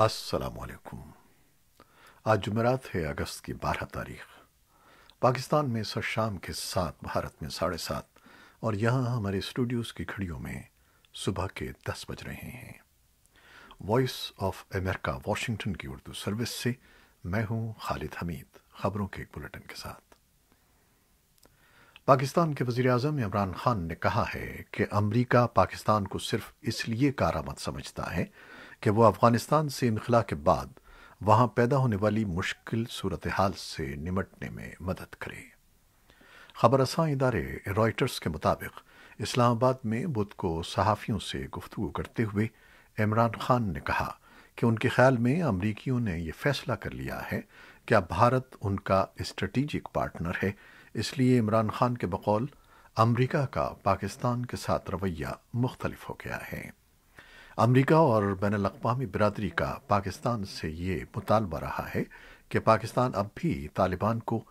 असलकुम आज जुमेरात है अगस्त की बारह तारीख पाकिस्तान में सर शाम के साथ भारत में साढ़े सात और यहाँ हमारे स्टूडियोज़ की खड़ियों में सुबह के दस बज रहे हैं वॉइस ऑफ अमेरिका वॉशिंगटन की उर्दू सर्विस से मैं हूं खालिद हमीद खबरों के एक बुलेटिन के साथ पाकिस्तान के वजीर अजम इमरान खान ने कहा है कि अमरीका पाकिस्तान को सिर्फ इसलिए कारामद समझता है कि वो अफ़गानिस्तान से इनखला के बाद वहां पैदा होने वाली मुश्किल सूरत हाल से निमटने में मदद करे खबर रसां इदारे रॉयटर्स के मुताबिक इस्लामाबाद में बुध को सहाफ़ियों से गुफ्तु करते हुए इमरान खान ने कहा कि उनके ख्याल में अमरीकियों ने यह फैसला कर लिया है कि अब भारत उनका स्ट्रेटिजिक पार्टनर है इसलिए इमरान खान के बकौल अमरीका का पाकिस्तान के साथ रवैया मुख्तलिफ हो गया है अमरीका और बैन अवी बरदरी का पाकिस्तान से ये मुतालबा रहा है कि पाकिस्तान अब भी तालिबान को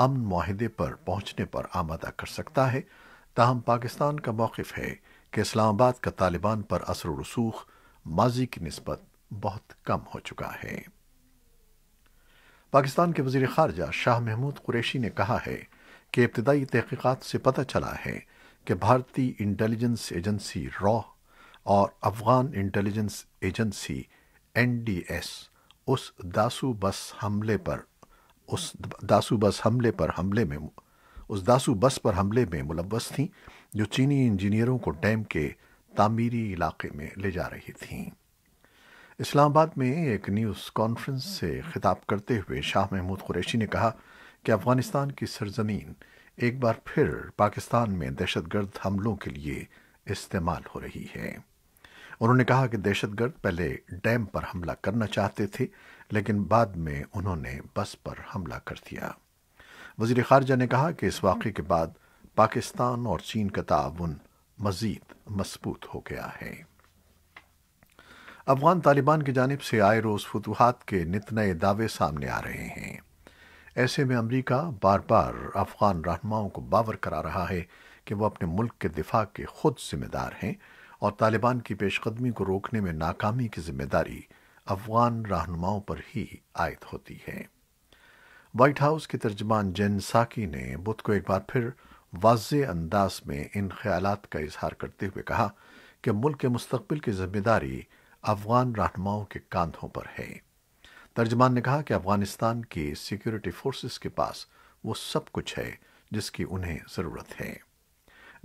अमन माहदे पर पहुंचने पर आमादा कर सकता है ताहम पाकिस्तान का मौकफ है कि इस्लामाबाद का तालिबान पर असर रसूख माजी की नस्बत बहुत कम हो चुका है पाकिस्तान के वजीर खारजा शाह महमूद कुरैशी ने कहा है कि इब्तदाई तहकीकत से पता चला है कि भारतीय इंटेलिजेंस एजेंसी रॉ और अफ़गान इंटेलिजेंस एजेंसी एनडीएस उस दासू बस हमले पर उस दासू बस हमले पर हमले में उस दासू बस पर हमले में मुलवस थीं जो चीनी इंजीनियरों को डैम के तामीरी इलाके में ले जा रही थीं इस्लामाबाद में एक न्यूज़ कॉन्फ्रेंस से खिताब करते हुए शाह महमूद कुरैशी ने कहा कि अफ़गानिस्तान की सरजमीन एक बार फिर पाकिस्तान में दहशतगर्द हमलों के लिए इस्तेमाल हो रही है उन्होंने कहा कि दहशतगर्द पहले डैम पर हमला करना चाहते थे लेकिन बाद में उन्होंने बस पर हमला कर दिया वजीर खारजा ने कहा कि इस वाक़े के बाद पाकिस्तान और चीन का ताउन मजीद मजबूत हो गया है अफगान तालिबान की जानब से आए रोज़ फतूहत के नित नए दावे सामने आ रहे हैं ऐसे में अमरीका बार बार अफगान रहनुमाओं को बावर करा रहा है कि वह अपने मुल्क के दिफा के खुद जिम्मेदार हैं और तालिबान की पेशकदमी को रोकने में नाकामी की जिम्मेदारी अफगान रहनुमाओं पर ही आयद होती है व्हाइट हाउस के तर्जमान जेन साकी ने बुध को एक बार फिर वाज अंदाज में इन ख्याल का इजहार करते हुए कहा कि मुल्क के मुस्तबिल की जिम्मेदारी अफगान रहनुमाओं के कांधों पर है तर्जमान ने कहा कि अफगानिस्तान की सिक्योरिटी फोर्सेस के पास वो सब कुछ है जिसकी उन्हें ज़रूरत है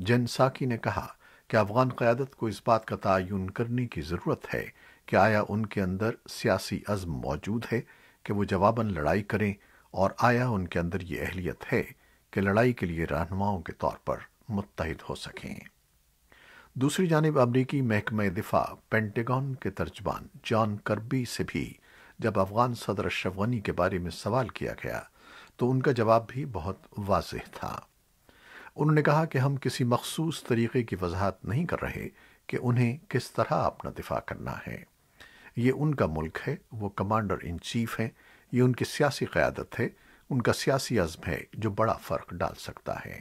जेन साकी ने कहा कि अफगान क़्यादत को इस बात का तयन करने की ज़रूरत है कि आया उनके अंदर सियासी अज़म मौजूद है कि वो जवाबन लड़ाई करें और आया उनके अंदर ये अहलियत है कि लड़ाई के लिए रहनुमाओं के तौर पर मुतहद हो सकें दूसरी जानब अमरीकी महकम दिफा पेंटेगन के तर्जबान जॉन करबी से भी जब अफगान सदर अशरफ गनी के बारे में सवाल किया गया तो उनका जवाब भी बहुत वाजह था उन्होंने कहा कि हम किसी मखसूस तरीके की वजाहत नहीं कर रहे कि उन्हें किस तरह अपना दिफा करना है ये उनका मुल्क है वो कमांडर इन चीफ हैं ये उनकी सियासी क़्यादत है उनका सियासी अज़म है जो बड़ा फ़र्क डाल सकता है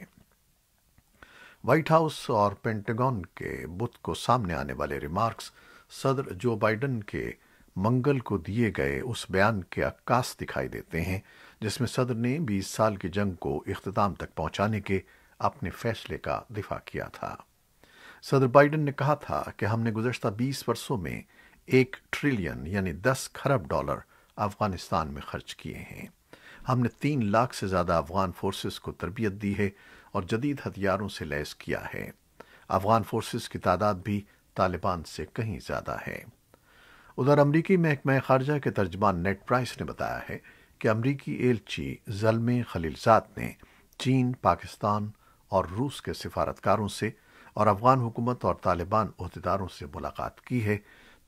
वाइट हाउस और पेंटागन के बुत को सामने आने वाले रिमार्क्स सदर जो बाइडन के मंगल को दिए गए उस बयान के अक्का दिखाई देते हैं जिसमें सदर ने 20 साल की जंग को अख्ताम तक पहुंचाने के अपने फैसले का दिफा किया था सदर बाइडन ने कहा था कि हमने गुजश्ता 20 वर्षों में एक ट्रिलियन यानी 10 खरब डॉलर अफगानिस्तान में खर्च किए हैं हमने तीन लाख से ज़्यादा अफगान फोर्सेस को तरबियत दी है और जदीद हथियारों से लैस किया है अफगान फोर्सेस की तादाद भी तालिबान से कहीं ज़्यादा है उधर अमरीकी महकमे खारजा के तर्जमान नेट प्राइस ने बताया है कि अमरीकी एलची जलमे खलीलजात ने चीन पाकिस्तान और रूस के सिफारतकारों से और अफगान हुकूमत और तालिबान अहदेदारों से मुलाकात की है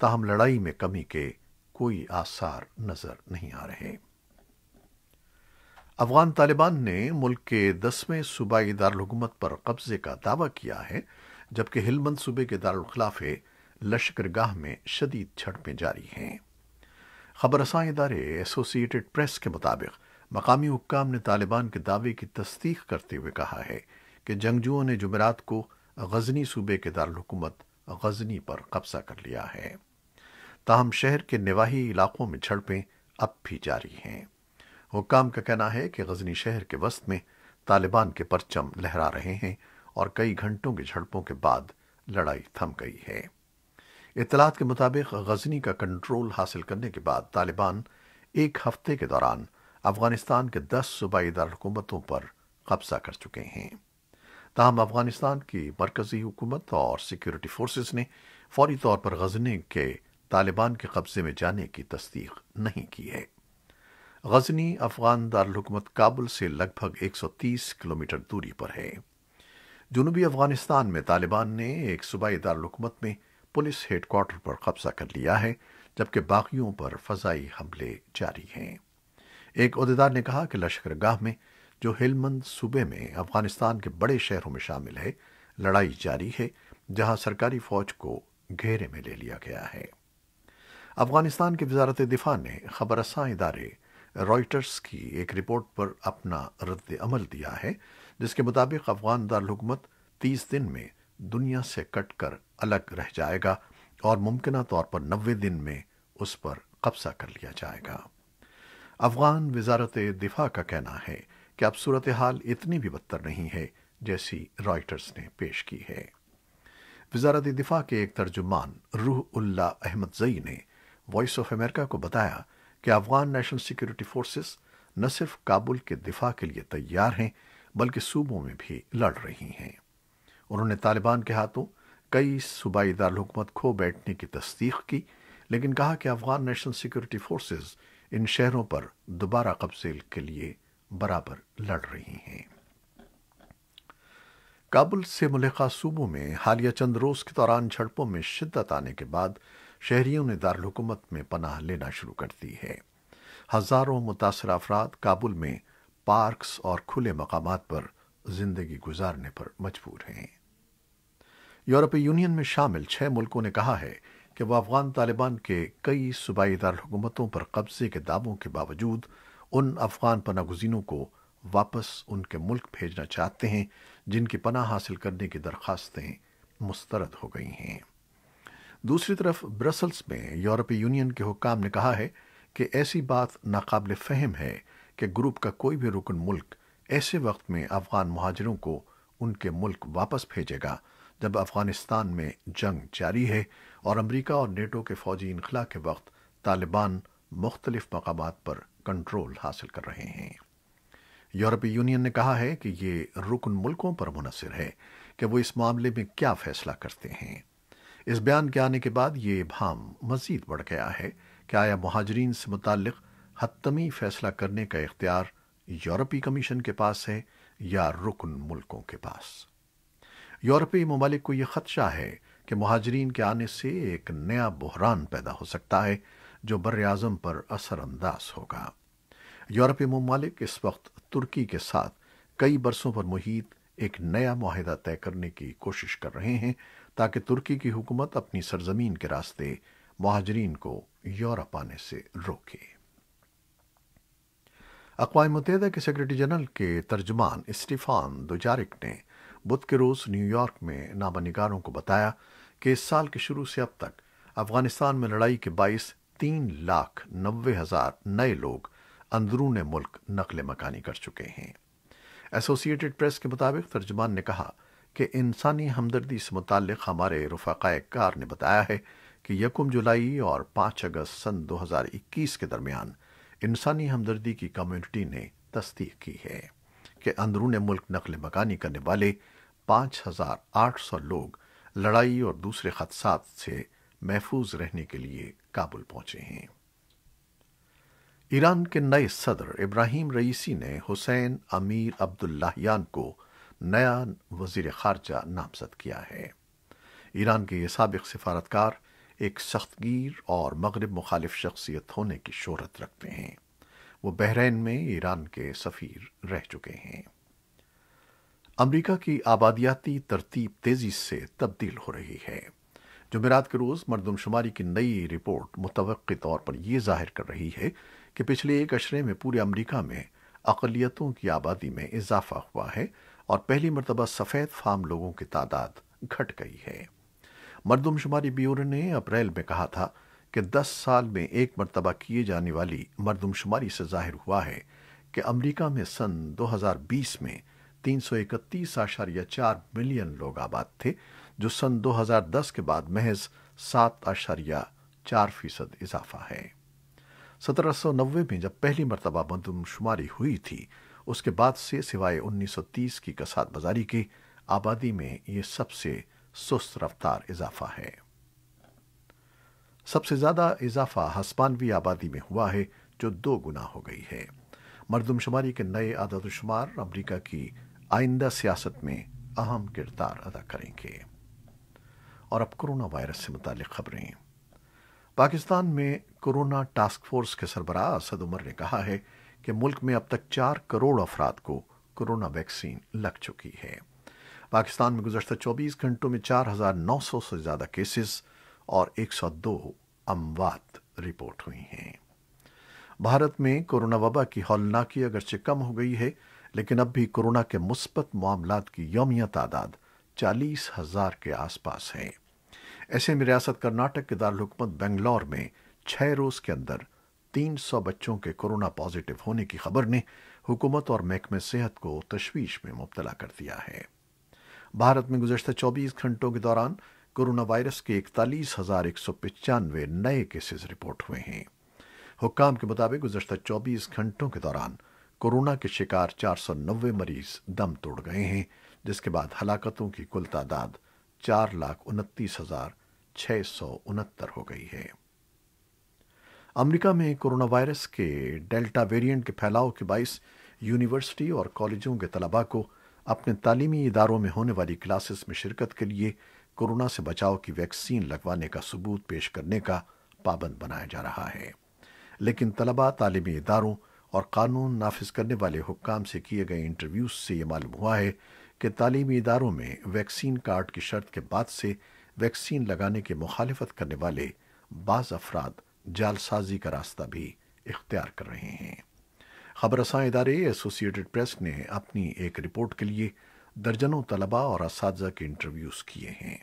ताहम लड़ाई में कमी के कोई आसार नजर नहीं आ रहे अफगान तालिबान ने मुल्क के दसवें सूबाई दारकूमत पर कब्जे का दावा किया है जबकि हिलमंद सूबे के दारखिलाफे लश्करगाह में शदीद झड़पें जारी हैं खबरसा इदारे एसोसिएटेड प्रेस के मुताबिक मकामी हुकाम ने तालिबान के दावे की तस्दीक करते हुए कहा है कि जंगजुओं ने जुमेरात को गजनी सूबे के दारकूमत गजनी पर कब्जा कर लिया है ताहम शहर के निवाही इलाकों में झड़पें अब भी जारी हैं हुकाम का कहना है कि गजनी शहर के वस्त में तालिबान के परचम लहरा रहे हैं और कई घंटों की झड़पों के बाद लड़ाई थम गई है इतलात के मुताबिक गजनी का कंट्रोल हासिल करने के बाद तालिबान एक हफ्ते के दौरान अफगानिस्तान के दस सूबाई दारकूमतों पर कब्जा कर चुके हैं ताहम अफगानिस्तान की मरकजी हुकूमत और सिक्योरिटी फोर्स ने फौरी तौर पर गजनी के तालिबान के कब्जे में जाने की तस्दीक नहीं की है गजनी अफगान दारकूमत काबुल से लगभग एक सौ तीस किलोमीटर दूरी पर है जुनूबी अफगानिस्तान में तालिबान ने एक सूबाई दारकूमत में पुलिस हेडक्वार्टर पर कब्जा कर लिया है जबकि बाकियों पर फजाई हमले जारी हैं एक अहदेदार ने कहा कि लश्करगाह में जो हेलमंद सूबे में अफगानिस्तान के बड़े शहरों में शामिल है लड़ाई जारी है जहां सरकारी फौज को घेरे में ले लिया गया है अफगानिस्तान के वजारत दिफा ने खबरसा इदारे रॉयटर्स की एक रिपोर्ट पर अपना रद्द अमल दिया है जिसके मुताबिक अफगान दारकूमत तीस दिन में दुनिया से कटकर अलग रह जाएगा और मुमकिन तौर पर नब्बे दिन में उस पर कब्जा कर लिया जाएगा अफगान वजारत दिफा का कहना है कि अब सूरत हाल इतनी भी बदतर नहीं है जैसी रॉयटर्स ने पेश की है वजारत दिफा के एक तर्जुमान रूह उल्ला अहमद जई ने वॉइस ऑफ अमेरिका को बताया कि अफगान नेशनल सिक्योरिटी फोर्सेस न सिर्फ काबुल के दिफा के लिए तैयार हैं बल्कि सूबों में भी लड़ रही हैं उन्होंने तालिबान के हाथों कई सूबाई दारकूमत खो बैठने की तस्दीक की लेकिन कहा कि अफगान नेशनल सिक्योरिटी फोर्सेज इन शहरों पर दोबारा कब्जे के लिए बराबर लड़ रही हैं काबुल से मुलका सूबों में हालिया चंद रोज के दौरान झड़पों में शिद्दत आने के बाद शहरियों ने दारकूमत में पनाह लेना शुरू कर दी है हज़ारों मुतासर अफराद काबुल में पार्क्स और खुले मकाम पर जिंदगी गुजारने पर मजबूर हैं यूरोपीय यूनियन में शामिल छह मुल्कों ने कहा है कि वह अफगान तालिबान के कई सूबाई दारकूमतों पर कब्जे के दावों के बावजूद उन अफगान पनागुजीनों को वापस उनके मुल्क भेजना चाहते हैं जिनकी पनाह हासिल करने की दरखास्तें मुस्तरद हो गई हैं दूसरी तरफ ब्रसल्स में यूरोपीय यूनियन के हुकाम ने कहा है कि ऐसी बात नाकाबिल फहम है कि ग्रुप का कोई भी रुकन मुल्क ऐसे वक्त में अफगान महाजरों को उनके मुल्क वापस भेजेगा जब अफगानिस्तान में जंग जारी है और अमरीका और नेटो के फौजी इनखला के वक्त तालिबान मुख्तलिफ मकाम पर कंट्रोल हासिल कर रहे हैं यूरोपीय यूनियन ने कहा है कि ये रुकन मुल्कों पर मुनसर है कि वो इस मामले में क्या फैसला करते हैं इस बयान के आने के बाद ये भाम मजीद बढ़ गया है कि आया महाजरीन से मुतल हतमी फैसला करने का इख्तियार यूरोपीय कमीशन के पास है या रुकन मुल्कों के पास यूरोपीय ममालिक को यह खदशा है कि महाजरीन के आने से एक नया बहरान पैदा हो सकता है जो बर पर असरअंदाज होगा यूरोपीय ममालिक इस वक्त तुर्की के साथ कई बरसों पर मुहित एक नया माहिदा तय करने की कोशिश कर रहे हैं ताकि तुर्की की हुकूमत अपनी सरजमीन के रास्ते महाजरीन को यूरोप आने से रोके अकवा मुतहदा के सेक्रेटरी जनरल के तर्जमान स्टीफान दुजारिक ने बुध के रोज न्यूयॉर्क में नामा निगारों को बताया कि इस साल के शुरू से अब तक अफगानिस्तान में लड़ाई के बाईस तीन लाख नब्बे हजार नए लोग अंदरून मुल्क नकल मकानी कर चुके हैं एसोसिएटेड प्रेस के मुताबिक तर्जमान ने कहा कि इंसानी हमदर्दी से मुतक हमारे रफ़ाकाय कार ने बताया है कि यकम जुलाई और पांच अगस्त सन 2021 के दरमियान इंसानी हमदर्दी की कम्युनिटी ने तस्दीक की है कि अंदरून मुल्क नकल मकानी करने वाले 5,800 लोग लड़ाई और दूसरे खदसात से महफूज रहने के लिए काबुल पहुंचे हैं ईरान के नए सदर इब्राहिम रईसी ने हुसैन अमीर अब्दुल्लाहयान को नया वजीर खारजा नामजद किया है ईरान के ये सबक सिफारतकार एक सख्तगीर और मगरब मुखालिफ शख्सियत होने की शोहरत रखते हैं वो बहरीन में ईरान के सफ़ीर रह चुके हैं अमरीका की आबादियाती तरतीब तेज़ी से तब्दील हो रही है जमेरात के रोज़ मरदमशुमारी की नई रिपोर्ट मुतव तौर पर यह जाहिर कर रही है कि पिछले एक अशरे में पूरे अमरीका में अकलीतों की आबादी में इजाफा हुआ है और पहली मरतबा सफ़ेद फाम लोगों की तादाद घट गई है मरदमशुमारी ब्यूरो ने अप्रैल में कहा था कि 10 साल में एक मरतबा किए जाने वाली मरदमशुमारी से जाहिर हुआ है कि अमरीका में सन 2020 में 331.4 मिलियन लोग आबाद थे जो सन 2010 के बाद महज चार फीसद इजाफा है 1790 में जब पहली मरतबा मरदमशुमारी हुई थी उसके बाद से सिवाय 1930 की कसात बाजारी की आबादी में ये सबसे सुस्त रफ्तार इजाफा है सबसे ज्यादा इजाफा हस्पानवी आबादी में हुआ है जो दो गुना हो गई है मरदमशुमारी के नए आदतशुमार अमरीका की आइंदा सियासत में अहम किरदार अदा करेंगे और अब कोरोना वायरस से मुतल खबरें पाकिस्तान में कोरोना टास्क फोर्स के सरबराह असद उमर ने कहा है कि मुल्क में अब तक चार करोड़ अफराद को कोरोना वैक्सीन लग चुकी है पाकिस्तान में गुजशत 24 घंटों में 4,900 से ज़्यादा केसेस और 102 अमवात रिपोर्ट हुई हैं भारत में कोरोना वबा की हौलनाकी अगरचे कम हो गई है लेकिन अब भी कोरोना के मुस्बत मामला की यौमिया तादाद चालीस हजार के आसपास है ऐसे में रियासत कर्नाटक के दारकूमत बेंगलौर में छह रोज के अंदर 300 बच्चों के कोरोना पॉजिटिव होने की खबर ने हुकूमत और महकमे सेहत को तशवीश में मुबतला कर दिया है भारत में गुजशत 24 घंटों के दौरान कोरोना वायरस के इकतालीस हजार एक सौ पचानवे नए केसेज रिपोर्ट हुए हैं हुकाम के मुताबिक गुजशत 24 घंटों के दौरान कोरोना के शिकार 490 मरीज दम तोड़ गए हैं जिसके बाद हलाकतों की कुल तादाद चार लाख उनतीस हजार छह सौ उनहत्तर हो गई है अमेरिका में कोरोना वायरस के डेल्टा वेरिएंट के फैलाव के बायस यूनिवर्सिटी और कॉलेजों के तलबा को अपने तालीमी इदारों में होने वाली क्लासेस में शिरकत के लिए कोरोना से बचाव की वैक्सीन लगवाने का सबूत पेश करने का पाबंद बनाया जा रहा है लेकिन तलबा तालीमी इदारों और कानून नाफिज करने वाले हुक्काम से किए गए इंटरव्यूज से यह मालूम हुआ है कि तालीमी इदारों में वैक्सीन कार्ड की शर्त के बाद से वैक्सीन लगाने की मुखालफत करने वाले बाज अफराद जालसाजी का रास्ता भी इख्तियार कर रहे हैं खबरसा इदारे एसोसिएटेड प्रेस ने अपनी एक रिपोर्ट के लिए दर्जनों तलबा और इस के इंटरव्यूज़ किए हैं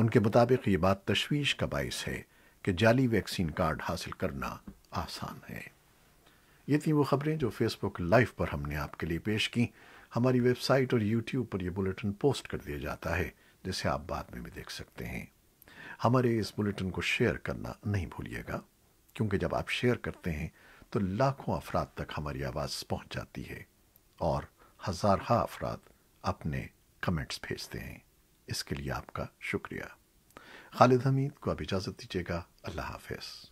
उनके मुताबिक ये बात तशवीश का बायस है कि जाली वैक्सीन कार्ड हासिल करना आसान है ये थी वो खबरें जो फेसबुक लाइव पर हमने आपके लिए पेश की हमारी वेबसाइट और यूट्यूब पर यह बुलेटिन पोस्ट कर दिया जाता है जिसे आप बाद में भी देख सकते हैं हमारे इस बुलेटिन को शेयर करना नहीं भूलिएगा क्योंकि जब आप शेयर करते हैं तो लाखों अफराद तक हमारी आवाज़ पहुंच जाती है और हजारहा अफराद अपने कमेंट्स भेजते हैं इसके लिए आपका शुक्रिया खालिद हमीद को अब इजाज़त दीजिएगा अल्लाह हाफिज़